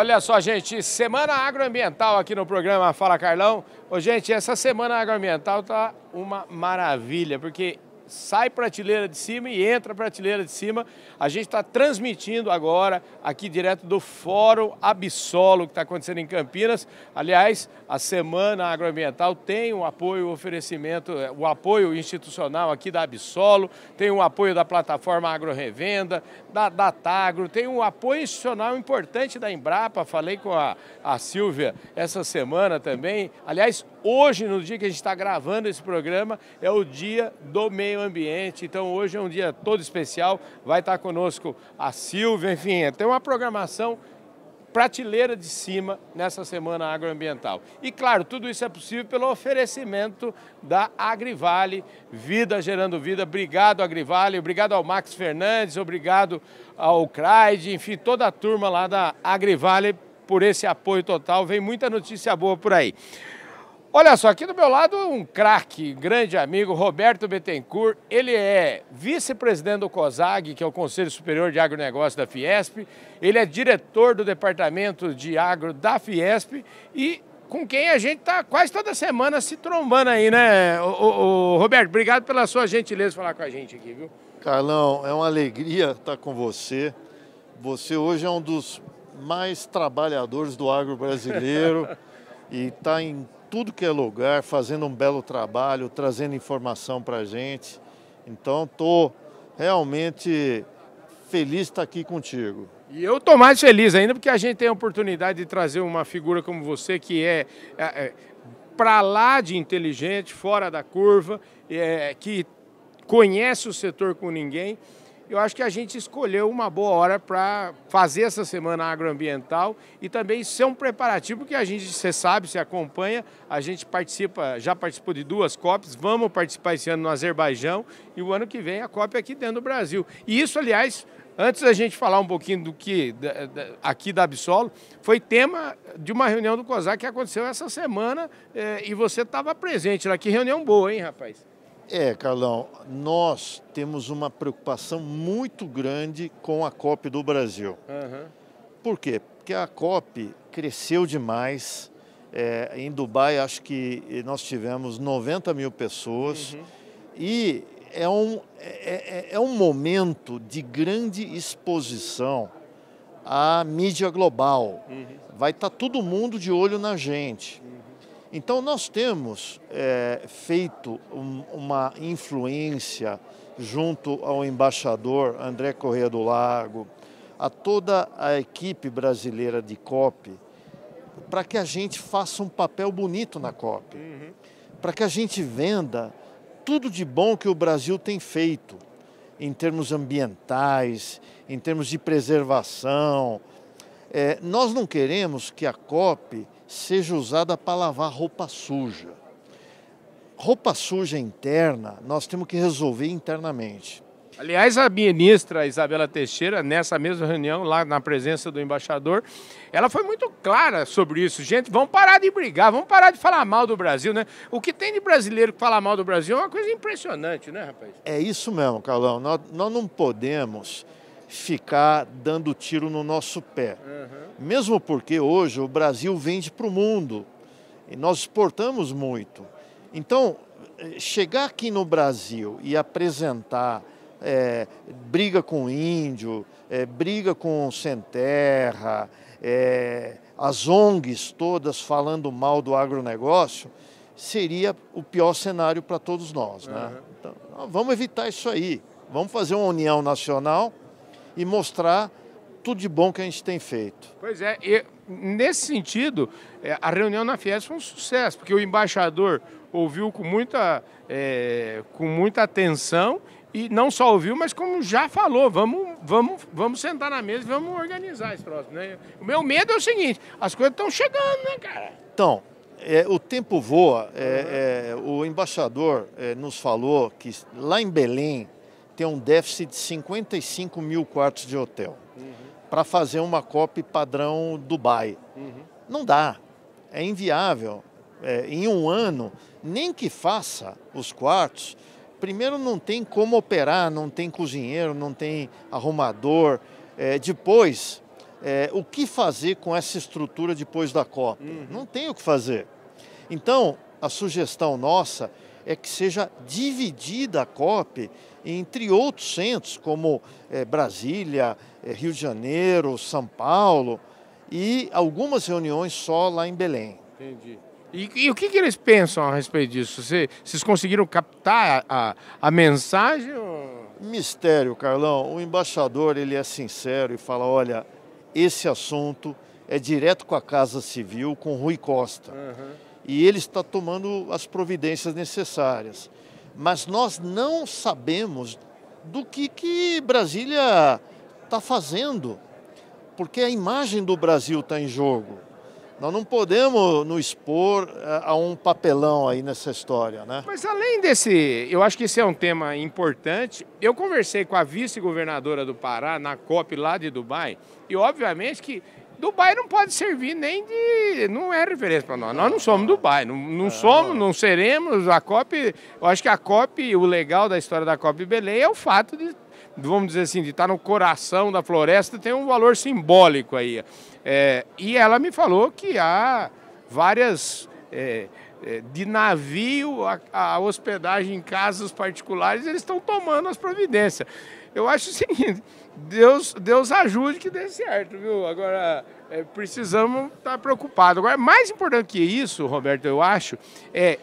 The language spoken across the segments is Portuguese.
Olha só, gente, semana agroambiental aqui no programa Fala Carlão. Ô, gente, essa semana agroambiental tá uma maravilha, porque sai prateleira de cima e entra prateleira de cima. A gente está transmitindo agora aqui direto do Fórum Absolo que está acontecendo em Campinas. Aliás, a Semana Agroambiental tem um apoio, um oferecimento, é, o um apoio institucional aqui da Absolo, tem um apoio da plataforma Agrorevenda, da Tagro tem um apoio institucional importante da Embrapa. Falei com a, a Silvia essa semana também. Aliás, hoje, no dia que a gente está gravando esse programa, é o dia do meio meio ambiente. Então hoje é um dia todo especial. Vai estar conosco a Silvia, enfim, é, tem uma programação prateleira de cima nessa semana agroambiental. E claro, tudo isso é possível pelo oferecimento da Agrivale, Vida Gerando Vida. Obrigado, Agrivale, obrigado ao Max Fernandes, obrigado ao Craid, enfim, toda a turma lá da Agrivale por esse apoio total. Vem muita notícia boa por aí. Olha só, aqui do meu lado um craque, grande amigo, Roberto Bettencourt. Ele é vice-presidente do COSAG, que é o Conselho Superior de Agronegócio da Fiesp. Ele é diretor do Departamento de Agro da Fiesp e com quem a gente está quase toda semana se trombando aí, né? O, Roberto, obrigado pela sua gentileza de falar com a gente aqui, viu? Carlão, é uma alegria estar com você. Você hoje é um dos mais trabalhadores do agro brasileiro e está em tudo que é lugar, fazendo um belo trabalho, trazendo informação para a gente. Então, estou realmente feliz de estar aqui contigo. E eu estou mais feliz ainda porque a gente tem a oportunidade de trazer uma figura como você que é, é, é para lá de inteligente, fora da curva, é, que conhece o setor com ninguém eu acho que a gente escolheu uma boa hora para fazer essa semana agroambiental e também ser um preparativo que a gente, você sabe, se acompanha, a gente participa, já participou de duas COPs, vamos participar esse ano no Azerbaijão e o ano que vem a COP aqui dentro do Brasil. E isso, aliás, antes da gente falar um pouquinho do que da, da, aqui da Absolo, foi tema de uma reunião do COSAC que aconteceu essa semana eh, e você estava presente lá. Que reunião boa, hein, rapaz? É, Carlão, nós temos uma preocupação muito grande com a COP do Brasil. Uhum. Por quê? Porque a COP cresceu demais. É, em Dubai, acho que nós tivemos 90 mil pessoas. Uhum. E é um, é, é, é um momento de grande exposição à mídia global. Uhum. Vai estar tá todo mundo de olho na gente. Uhum. Então, nós temos é, feito um, uma influência junto ao embaixador André Correia do Lago, a toda a equipe brasileira de COP, para que a gente faça um papel bonito na COP, uhum. para que a gente venda tudo de bom que o Brasil tem feito em termos ambientais, em termos de preservação. É, nós não queremos que a COP seja usada para lavar roupa suja. Roupa suja interna, nós temos que resolver internamente. Aliás, a ministra Isabela Teixeira, nessa mesma reunião, lá na presença do embaixador, ela foi muito clara sobre isso. Gente, vamos parar de brigar, vamos parar de falar mal do Brasil, né? O que tem de brasileiro que fala mal do Brasil é uma coisa impressionante, né, rapaz? É isso mesmo, Carlão. Nós, nós não podemos ficar dando tiro no nosso pé. Uhum. Mesmo porque hoje o Brasil vende para o mundo e nós exportamos muito. Então, eh, chegar aqui no Brasil e apresentar é, briga com índio, é, briga com sem terra, é, as ONGs todas falando mal do agronegócio, seria o pior cenário para todos nós. Né? Uhum. Então, vamos evitar isso aí. Vamos fazer uma união nacional e mostrar tudo de bom que a gente tem feito. Pois é, e nesse sentido, é, a reunião na Fiesp foi um sucesso, porque o embaixador ouviu com muita, é, com muita atenção e não só ouviu, mas como já falou, vamos, vamos, vamos sentar na mesa e vamos organizar esse próximo. Né? O meu medo é o seguinte, as coisas estão chegando, né, cara? Então, é, o tempo voa. É, é o embaixador é, nos falou que lá em Belém, ter um déficit de 55 mil quartos de hotel uhum. para fazer uma copy padrão Dubai. Uhum. Não dá, é inviável. É, em um ano, nem que faça os quartos, primeiro não tem como operar, não tem cozinheiro, não tem arrumador. É, depois, é, o que fazer com essa estrutura depois da copa Uhum. Não tem o que fazer. Então, a sugestão nossa é que seja dividida a COP entre outros centros, como é, Brasília, é, Rio de Janeiro, São Paulo, e algumas reuniões só lá em Belém. Entendi. E, e o que, que, eles pensam a respeito disso? Você, vocês conseguiram captar a, a, a mensagem? Ou... Mistério, Carlão. O embaixador ele é sincero e fala: olha, esse assunto é direto com a Casa Civil, com Rui Costa. Uhum e ele está tomando as providências necessárias. Mas nós não sabemos do que, que Brasília está fazendo, porque a imagem do Brasil está em jogo. Nós não podemos nos expor eh, a um papelão aí nessa história, né? Mas além desse, eu acho que esse é um tema importante. Eu conversei com a vice-governadora do Pará na COP lá de Dubai e obviamente que Dubai não pode servir nem de. Não é referência para nós. Nós não somos Dubai, não, não é. somos, não seremos. A COP, eu acho que a COP, o legal da história da COP Belém é o fato de, vamos dizer assim, de estar tá no coração da floresta, tem um valor simbólico aí. É, e ela me falou que há várias. É, é, de navio a, a, hospedagem em casas particulares, eles estão tomando as providências. Eu acho o seguinte, Deus, Deus ajude que dê certo, viu? Agora, é, precisamos estar tá preocupados. Agora, mais importante que isso, Roberto, eu acho, é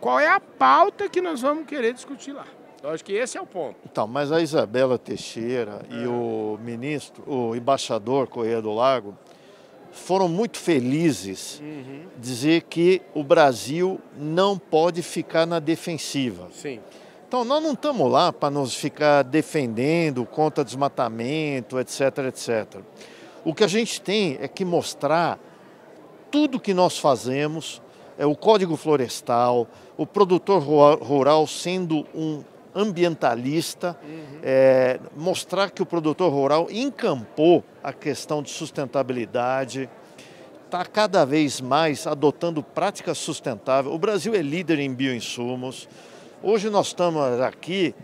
qual é a pauta que nós vamos querer discutir lá. Eu acho que esse é o ponto. Então, mas a Isabela Teixeira é. e o ministro, o embaixador Correia do Lago, foram muito felizes uhum. dizer que o Brasil não pode ficar na defensiva. Sim. Então, nós não estamos lá para nos ficar defendendo contra desmatamento, etc, etc. O que a gente tem é que mostrar tudo que nós fazemos, é o Código Florestal, o produtor rural sendo um ambientalista, uhum. é, mostrar que o produtor rural encampou a questão de sustentabilidade, está cada vez mais adotando práticas sustentáveis. O Brasil é líder em bioinsumos. Hoje nós estamos aqui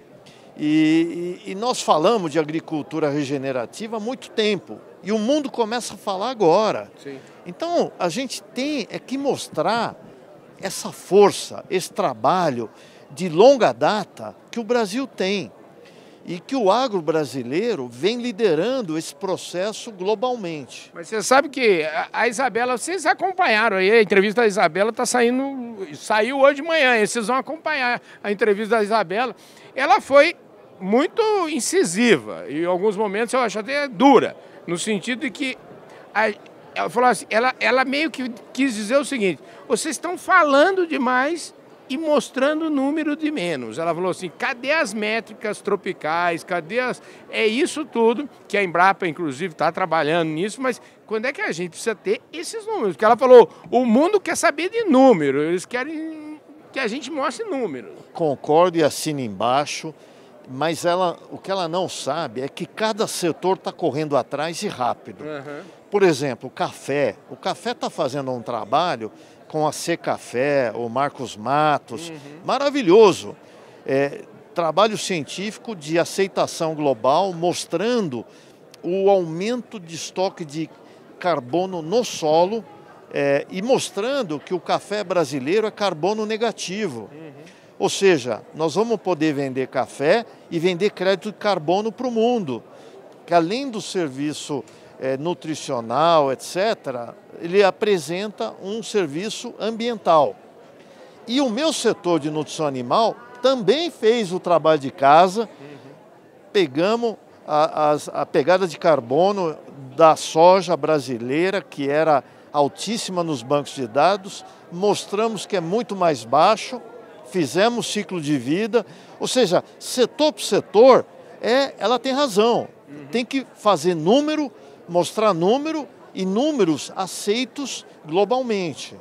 e, e, e nós falamos de agricultura regenerativa há muito tempo. E o mundo começa a falar agora. Sim. Então a gente tem é que mostrar essa força, esse trabalho de longa data que o Brasil tem e que o agro brasileiro vem liderando esse processo globalmente. Mas você sabe que a Isabela, vocês acompanharam aí, a entrevista da Isabela está saindo, saiu hoje de manhã, e vocês vão acompanhar a entrevista da Isabela. Ela foi muito incisiva e em alguns momentos eu acho até dura, no sentido de que a, ela falou assim, ela, ela meio que quis dizer o seguinte, vocês estão falando demais e mostrando o número de menos. Ela falou assim: cadê as métricas tropicais? Cadê as. É isso tudo, que a Embrapa, inclusive, está trabalhando nisso, mas quando é que a gente precisa ter esses números? Porque ela falou: o mundo quer saber de número, eles querem que a gente mostre números. Concordo e assina embaixo. Mas ela, o que ela não sabe é que cada setor está correndo atrás e rápido. Uhum. Por exemplo, o café. O café está fazendo um trabalho com a C Café, o Marcos Matos. Uhum. Maravilhoso. É, trabalho científico de aceitação global mostrando o aumento de estoque de carbono no solo é, e mostrando que o café brasileiro é carbono negativo. Uhum. Ou seja, nós vamos poder vender café e vender crédito de carbono para o mundo, que além do serviço é, nutricional, etc., ele apresenta um serviço ambiental. E o meu setor de nutrição animal também fez o trabalho de casa, pegamos a, a, a pegada de carbono da soja brasileira, que era altíssima nos bancos de dados, mostramos que é muito mais baixo, fizemos ciclo de vida, ou seja, setor por setor, é, ela tem razão. Uhum. Tem que fazer número mostrar número e números aceitos globalmente.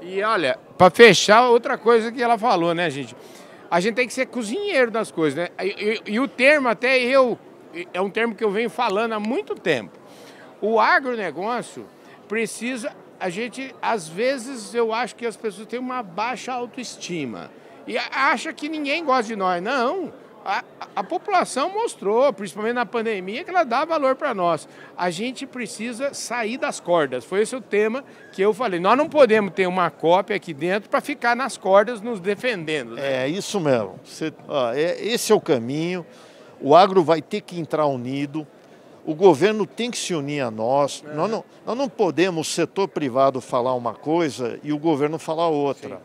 E olha, para fechar, outra coisa que ela falou, né, gente? A gente tem que ser cozinheiro das coisas, né? E, e, e o termo, até eu, é um termo que eu venho falando há muito tempo. O agronegócio precisa. A gente, às vezes, eu acho que as pessoas têm uma baixa autoestima e acha que ninguém gosta de nós. Não! a, a população mostrou, principalmente na pandemia, que ela dá valor para nós. A gente precisa sair das cordas. Foi esse o tema que eu falei. Nós não podemos ter uma cópia aqui dentro para ficar nas cordas nos defendendo. Né? É isso mesmo. Você, ó, é, esse é o caminho. O agro vai ter que entrar unido. O governo tem que se unir a nós. É. Nós, não, nós não podemos, o setor privado, falar uma coisa e o governo falar outra. Sim.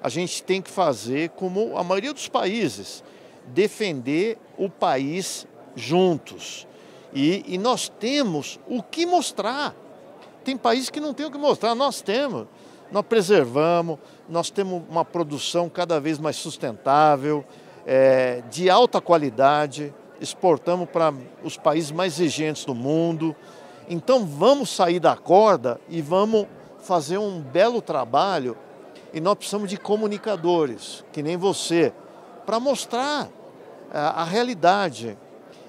A gente tem que fazer como a maioria dos países defender o país juntos. E, e nós temos o que mostrar. Tem países que não tem o que mostrar, nós temos. Nós preservamos, nós temos uma produção cada vez mais sustentável, é, de alta qualidade, exportamos para os países mais exigentes do mundo. Então vamos sair da corda e vamos fazer um belo trabalho. E nós precisamos de comunicadores, que nem você, para mostrar a realidade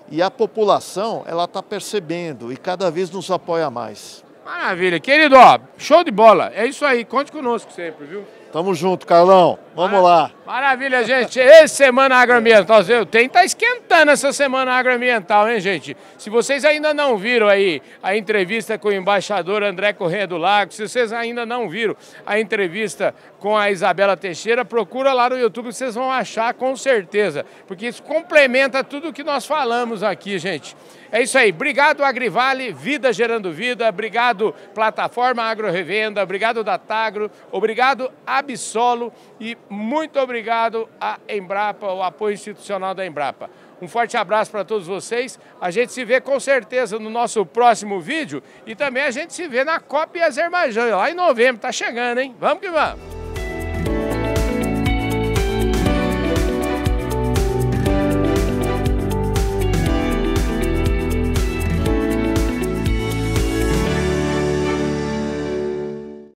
e a população ela está percebendo e cada vez nos apoia mais. Maravilha, querido, ó, show de bola. É isso aí, conte conosco sempre, viu? Tamo junto, Carlão. Vamos Maravilha. lá. Maravilha, gente. Essa Semana Agroambiental, tem tenho tá esquentando essa Semana Agroambiental, hein, gente? Se vocês ainda não viram aí a entrevista com o embaixador André Corrêa do Lago, se vocês ainda não viram a entrevista com a Isabela Teixeira, procura lá no YouTube, vocês vão achar com certeza, porque isso complementa tudo o que nós falamos aqui, gente. É isso aí. Obrigado, Agrivale, Vida Gerando Vida. Obrigado, Plataforma Agro Revenda. Obrigado, Datagro. Obrigado, Absolo. E muito obrigado à Embrapa, ao apoio institucional da Embrapa. Um forte abraço para todos vocês. A gente se vê com certeza no nosso próximo vídeo e também a gente se vê na Copa Azerbaijão, lá em novembro. está chegando, hein? Vamos que vamos!